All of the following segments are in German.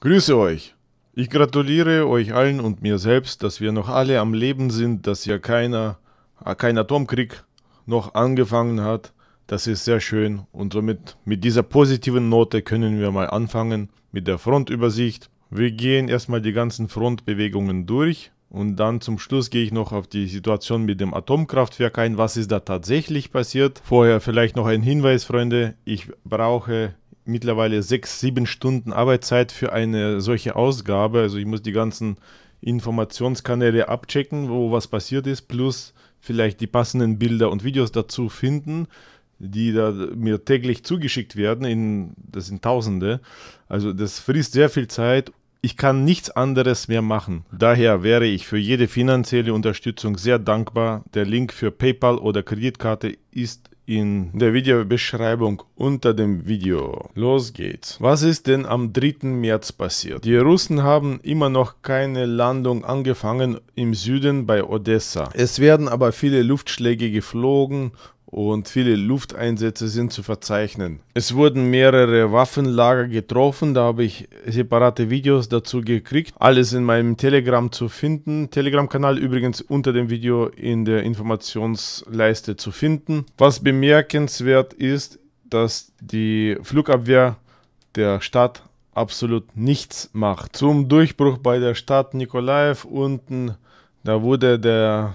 Grüße euch. Ich gratuliere euch allen und mir selbst, dass wir noch alle am Leben sind, dass ja keiner, äh, kein Atomkrieg noch angefangen hat. Das ist sehr schön und somit mit dieser positiven Note können wir mal anfangen mit der Frontübersicht. Wir gehen erstmal die ganzen Frontbewegungen durch und dann zum Schluss gehe ich noch auf die Situation mit dem Atomkraftwerk ein. Was ist da tatsächlich passiert? Vorher vielleicht noch ein Hinweis, Freunde. Ich brauche mittlerweile sechs, sieben Stunden Arbeitszeit für eine solche Ausgabe. Also ich muss die ganzen Informationskanäle abchecken, wo was passiert ist, plus vielleicht die passenden Bilder und Videos dazu finden, die da mir täglich zugeschickt werden. In, das sind Tausende. Also das frisst sehr viel Zeit. Ich kann nichts anderes mehr machen. Daher wäre ich für jede finanzielle Unterstützung sehr dankbar. Der Link für PayPal oder Kreditkarte ist in der Videobeschreibung unter dem Video. Los geht's. Was ist denn am 3. März passiert? Die Russen haben immer noch keine Landung angefangen im Süden bei Odessa. Es werden aber viele Luftschläge geflogen und viele Lufteinsätze sind zu verzeichnen. Es wurden mehrere Waffenlager getroffen, da habe ich separate Videos dazu gekriegt. Alles in meinem Telegram zu finden. Telegram-Kanal übrigens unter dem Video in der Informationsleiste zu finden. Was bemerkenswert ist, dass die Flugabwehr der Stadt absolut nichts macht. Zum Durchbruch bei der Stadt Nikolaev unten, da wurde der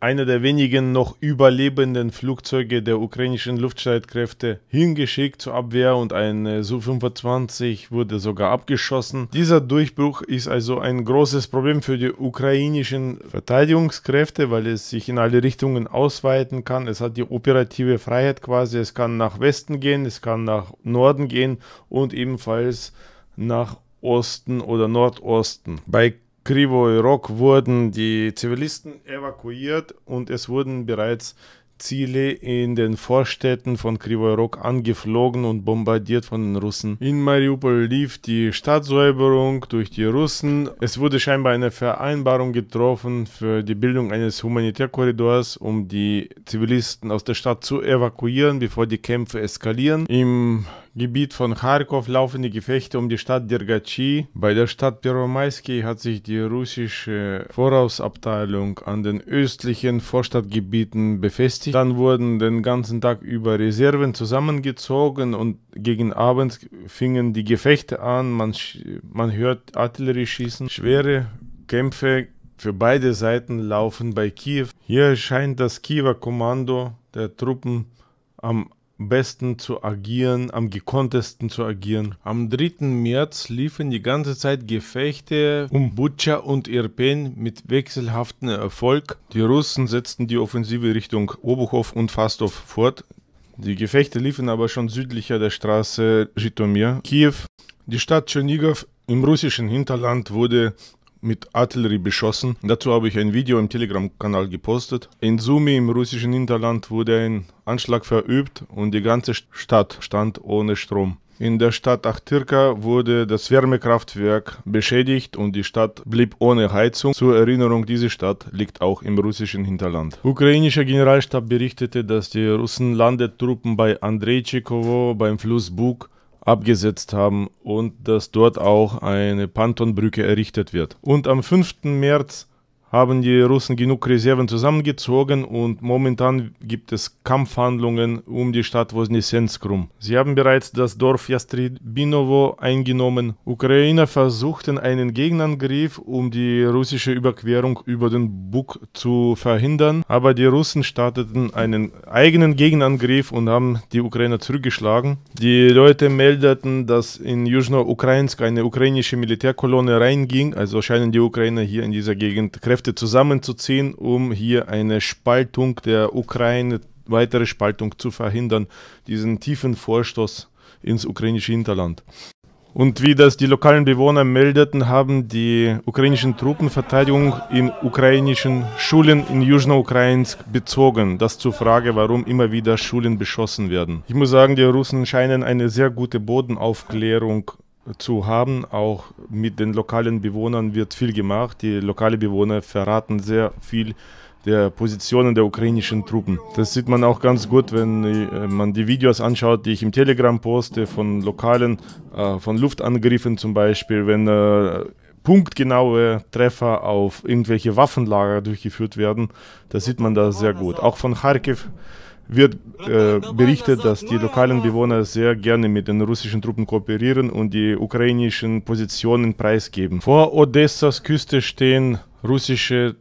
einer der wenigen noch überlebenden Flugzeuge der ukrainischen Luftstreitkräfte hingeschickt zur Abwehr und ein äh, Su-25 wurde sogar abgeschossen. Dieser Durchbruch ist also ein großes Problem für die ukrainischen Verteidigungskräfte, weil es sich in alle Richtungen ausweiten kann. Es hat die operative Freiheit quasi, es kann nach Westen gehen, es kann nach Norden gehen und ebenfalls nach Osten oder Nordosten. Bei Krivoirok wurden die Zivilisten evakuiert und es wurden bereits Ziele in den Vorstädten von Krivoirok angeflogen und bombardiert von den Russen. In Mariupol lief die Stadtsäuberung durch die Russen. Es wurde scheinbar eine Vereinbarung getroffen für die Bildung eines Humanitärkorridors, um die Zivilisten aus der Stadt zu evakuieren, bevor die Kämpfe eskalieren. Im Gebiet von Kharkov laufen die Gefechte um die Stadt Dergatschi. Bei der Stadt Peromaiski hat sich die russische Vorausabteilung an den östlichen Vorstadtgebieten befestigt. Dann wurden den ganzen Tag über Reserven zusammengezogen und gegen Abend fingen die Gefechte an. Man, man hört Artillerie schießen. Schwere Kämpfe für beide Seiten laufen bei Kiew. Hier scheint das Kiewer Kommando der Truppen am besten zu agieren, am gekonntesten zu agieren. Am 3. März liefen die ganze Zeit Gefechte um Butscha und Irpen mit wechselhaftem Erfolg. Die Russen setzten die Offensive Richtung Obuchow und Fastow fort. Die Gefechte liefen aber schon südlicher der Straße Jitomir, Kiew. Die Stadt Tschernigow im russischen Hinterland wurde mit Artillerie beschossen. Dazu habe ich ein Video im Telegram-Kanal gepostet. In Sumi im russischen Hinterland wurde ein Anschlag verübt und die ganze Stadt stand ohne Strom. In der Stadt Achtirka wurde das Wärmekraftwerk beschädigt und die Stadt blieb ohne Heizung. Zur Erinnerung, diese Stadt liegt auch im russischen Hinterland. Ukrainischer Generalstab berichtete, dass die Russen Landetruppen bei Andrejchikovo beim Fluss Bug abgesetzt haben und dass dort auch eine Pantonbrücke errichtet wird. Und am 5. März haben die Russen genug Reserven zusammengezogen und momentan gibt es Kampfhandlungen um die Stadt Voznesensk rum. Sie haben bereits das Dorf Jastribinovo eingenommen. Ukrainer versuchten einen Gegenangriff, um die russische Überquerung über den Bug zu verhindern, aber die Russen starteten einen eigenen Gegenangriff und haben die Ukrainer zurückgeschlagen. Die Leute meldeten, dass in Juzno-Ukrainsk eine ukrainische Militärkolonne reinging, also scheinen die Ukrainer hier in dieser Gegend kräftig Kräfte zusammenzuziehen, um hier eine Spaltung der Ukraine, weitere Spaltung zu verhindern, diesen tiefen Vorstoß ins ukrainische Hinterland. Und wie das die lokalen Bewohner meldeten, haben die ukrainischen Truppenverteidigung in ukrainischen Schulen in Južno-Ukrainsk bezogen. Das zur Frage, warum immer wieder Schulen beschossen werden. Ich muss sagen, die Russen scheinen eine sehr gute Bodenaufklärung zu haben. Auch mit den lokalen Bewohnern wird viel gemacht. Die lokalen Bewohner verraten sehr viel der Positionen der ukrainischen Truppen. Das sieht man auch ganz gut, wenn äh, man die Videos anschaut, die ich im Telegram poste, von lokalen, äh, von Luftangriffen zum Beispiel, wenn äh, punktgenaue Treffer auf irgendwelche Waffenlager durchgeführt werden. Das sieht man da sehr gut. Auch von Kharkiv wird äh, berichtet, dass die lokalen Bewohner sehr gerne mit den russischen Truppen kooperieren und die ukrainischen Positionen preisgeben. Vor Odessas Küste stehen russische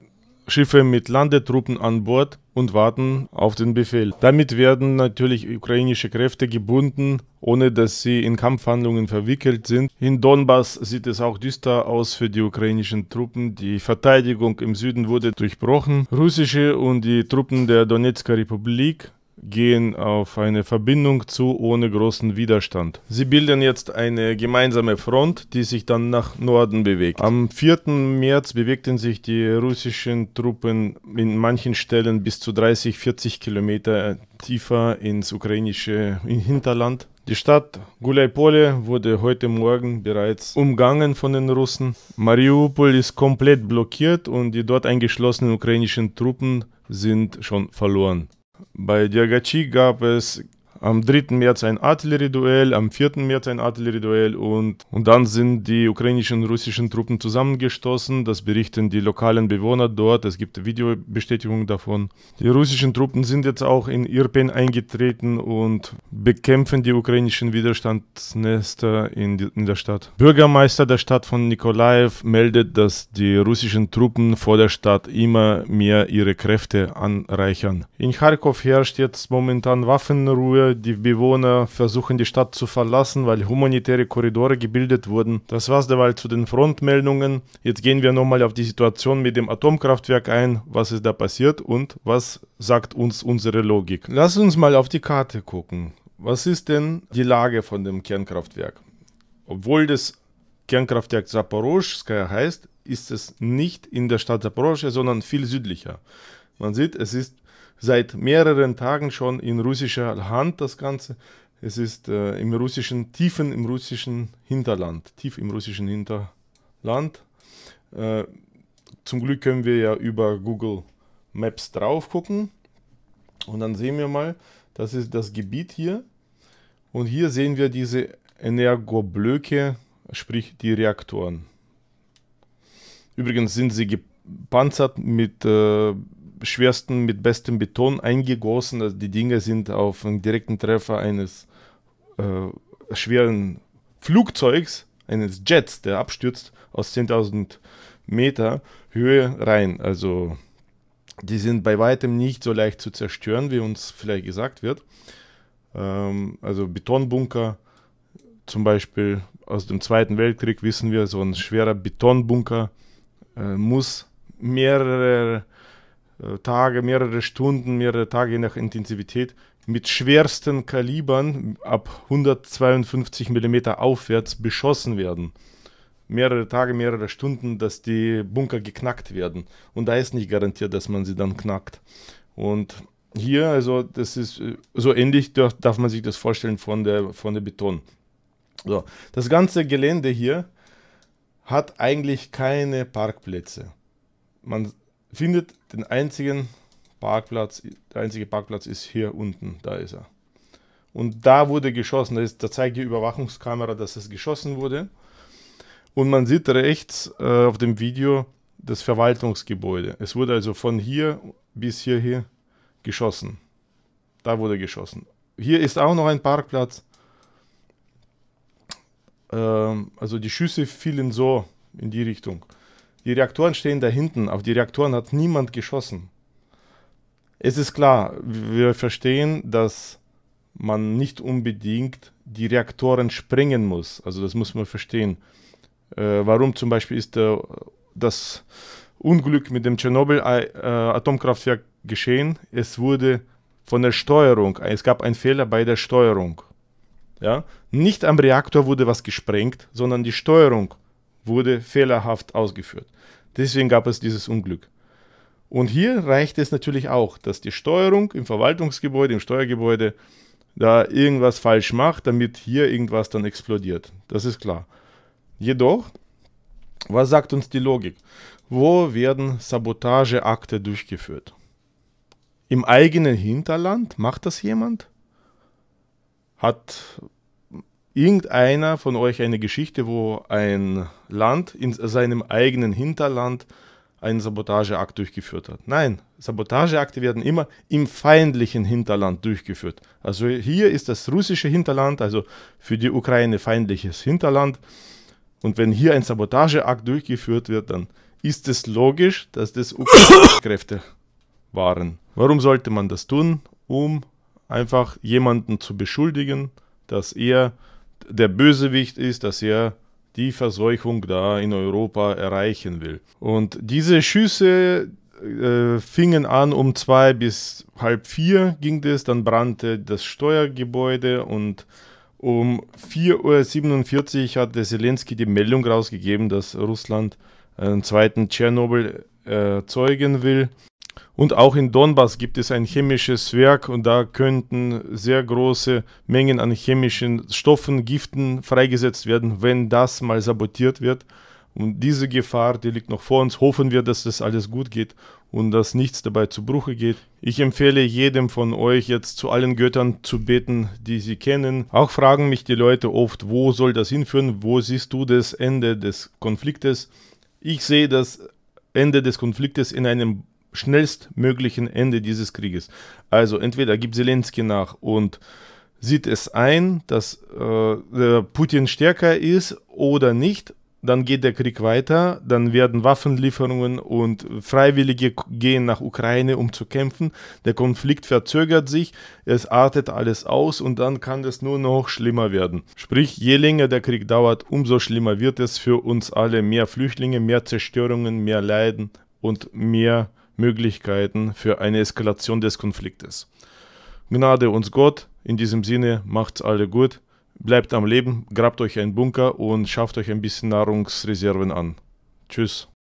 Schiffe mit Landetruppen an Bord und warten auf den Befehl. Damit werden natürlich ukrainische Kräfte gebunden, ohne dass sie in Kampfhandlungen verwickelt sind. In Donbass sieht es auch düster aus für die ukrainischen Truppen. Die Verteidigung im Süden wurde durchbrochen. Russische und die Truppen der Donetsker Republik gehen auf eine Verbindung zu ohne großen Widerstand. Sie bilden jetzt eine gemeinsame Front, die sich dann nach Norden bewegt. Am 4. März bewegten sich die russischen Truppen in manchen Stellen bis zu 30, 40 Kilometer tiefer ins ukrainische Hinterland. Die Stadt Gulaipole wurde heute Morgen bereits umgangen von den Russen. Mariupol ist komplett blockiert und die dort eingeschlossenen ukrainischen Truppen sind schon verloren. Bei der Gachi gab es Am 3. März ein Artillerieduell, am 4. März ein Artillerieduell und, und dann sind die ukrainischen und russischen Truppen zusammengestoßen. Das berichten die lokalen Bewohner dort. Es gibt Videobestätigung davon. Die russischen Truppen sind jetzt auch in Irpen eingetreten und bekämpfen die ukrainischen Widerstandsnester in, die, in der Stadt. Bürgermeister der Stadt von Nikolaev meldet, dass die russischen Truppen vor der Stadt immer mehr ihre Kräfte anreichern. In Kharkov herrscht jetzt momentan Waffenruhe die Bewohner versuchen die Stadt zu verlassen, weil humanitäre Korridore gebildet wurden. Das war's derweil zu den Frontmeldungen. Jetzt gehen wir nochmal auf die Situation mit dem Atomkraftwerk ein. Was ist da passiert und was sagt uns unsere Logik? Lass uns mal auf die Karte gucken. Was ist denn die Lage von dem Kernkraftwerk? Obwohl das Kernkraftwerk Zaporozhskaya heißt, ist es nicht in der Stadt Zaporozhye, sondern viel südlicher. Man sieht, es ist seit mehreren Tagen schon in russischer Hand, das Ganze. Es ist äh, im russischen, tiefen im russischen Hinterland, tief im russischen Hinterland. Äh, zum Glück können wir ja über Google Maps drauf gucken. Und dann sehen wir mal, das ist das Gebiet hier. Und hier sehen wir diese Energoblöcke, sprich die Reaktoren. Übrigens sind sie gepanzert mit äh, schwersten mit bestem Beton eingegossen. Also die Dinge sind auf einen direkten Treffer eines äh, schweren Flugzeugs, eines Jets, der abstürzt, aus 10.000 Meter Höhe rein. Also die sind bei weitem nicht so leicht zu zerstören, wie uns vielleicht gesagt wird. Ähm, also Betonbunker zum Beispiel aus dem Zweiten Weltkrieg wissen wir, so ein schwerer Betonbunker äh, muss mehrere äh, Tage, mehrere Stunden, mehrere Tage je nach Intensivität mit schwersten Kalibern ab 152 mm aufwärts beschossen werden. Mehrere Tage, mehrere Stunden, dass die Bunker geknackt werden. Und da ist nicht garantiert, dass man sie dann knackt. Und hier, also das ist äh, so ähnlich, darf man sich das vorstellen von der, von der Beton. So, das ganze Gelände hier hat eigentlich keine Parkplätze. Man findet den einzigen Parkplatz. Der einzige Parkplatz ist hier unten. Da ist er. Und da wurde geschossen. Da, ist, da zeigt die Überwachungskamera, dass es geschossen wurde. Und man sieht rechts äh, auf dem Video das Verwaltungsgebäude. Es wurde also von hier bis hierher geschossen. Da wurde geschossen. Hier ist auch noch ein Parkplatz. Ähm, also die Schüsse fielen so in die Richtung. Die Reaktoren stehen da hinten. Auf die Reaktoren hat niemand geschossen. Es ist klar, wir verstehen, dass man nicht unbedingt die Reaktoren sprengen muss. Also das muss man verstehen. Äh, warum zum Beispiel ist der, äh, das Unglück mit dem Tschernobyl-Atomkraftwerk äh, geschehen? Es wurde von der Steuerung, es gab einen Fehler bei der Steuerung. Ja? Nicht am Reaktor wurde was gesprengt, sondern die Steuerung wurde fehlerhaft ausgeführt. Deswegen gab es dieses Unglück. Und hier reicht es natürlich auch, dass die Steuerung im Verwaltungsgebäude, im Steuergebäude da irgendwas falsch macht, damit hier irgendwas dann explodiert. Das ist klar. Jedoch, was sagt uns die Logik? Wo werden Sabotageakte durchgeführt? Im eigenen Hinterland macht das jemand? Hat irgendeiner von euch eine Geschichte, wo ein Land in seinem eigenen Hinterland einen Sabotageakt durchgeführt hat. Nein, Sabotageakte werden immer im feindlichen Hinterland durchgeführt. Also hier ist das russische Hinterland, also für die Ukraine feindliches Hinterland. Und wenn hier ein Sabotageakt durchgeführt wird, dann ist es logisch, dass das Ukraine-Kräfte waren. Warum sollte man das tun? Um einfach jemanden zu beschuldigen, dass er der Bösewicht ist, dass er die Verseuchung da in Europa erreichen will. Und diese Schüsse äh, fingen an um zwei bis halb vier ging das, dann brannte das Steuergebäude und um 4.47 Uhr hat der Zelensky die Meldung rausgegeben, dass Russland einen zweiten Tschernobyl äh, erzeugen will. Und auch in Donbass gibt es ein chemisches Werk und da könnten sehr große Mengen an chemischen Stoffen, Giften freigesetzt werden, wenn das mal sabotiert wird. Und diese Gefahr, die liegt noch vor uns. Hoffen wir, dass das alles gut geht und dass nichts dabei zu Bruche geht. Ich empfehle jedem von euch jetzt zu allen Göttern zu beten, die sie kennen. Auch fragen mich die Leute oft, wo soll das hinführen? Wo siehst du das Ende des Konfliktes? Ich sehe das Ende des Konfliktes in einem schnellstmöglichen Ende dieses Krieges. Also entweder gibt Zelensky nach und sieht es ein, dass äh, Putin stärker ist oder nicht, dann geht der Krieg weiter, dann werden Waffenlieferungen und Freiwillige gehen nach Ukraine, um zu kämpfen. Der Konflikt verzögert sich, es artet alles aus und dann kann es nur noch schlimmer werden. Sprich, je länger der Krieg dauert, umso schlimmer wird es für uns alle. Mehr Flüchtlinge, mehr Zerstörungen, mehr Leiden und mehr Möglichkeiten für eine Eskalation des Konfliktes. Gnade uns Gott, in diesem Sinne macht's alle gut, bleibt am Leben, grabt euch einen Bunker und schafft euch ein bisschen Nahrungsreserven an. Tschüss.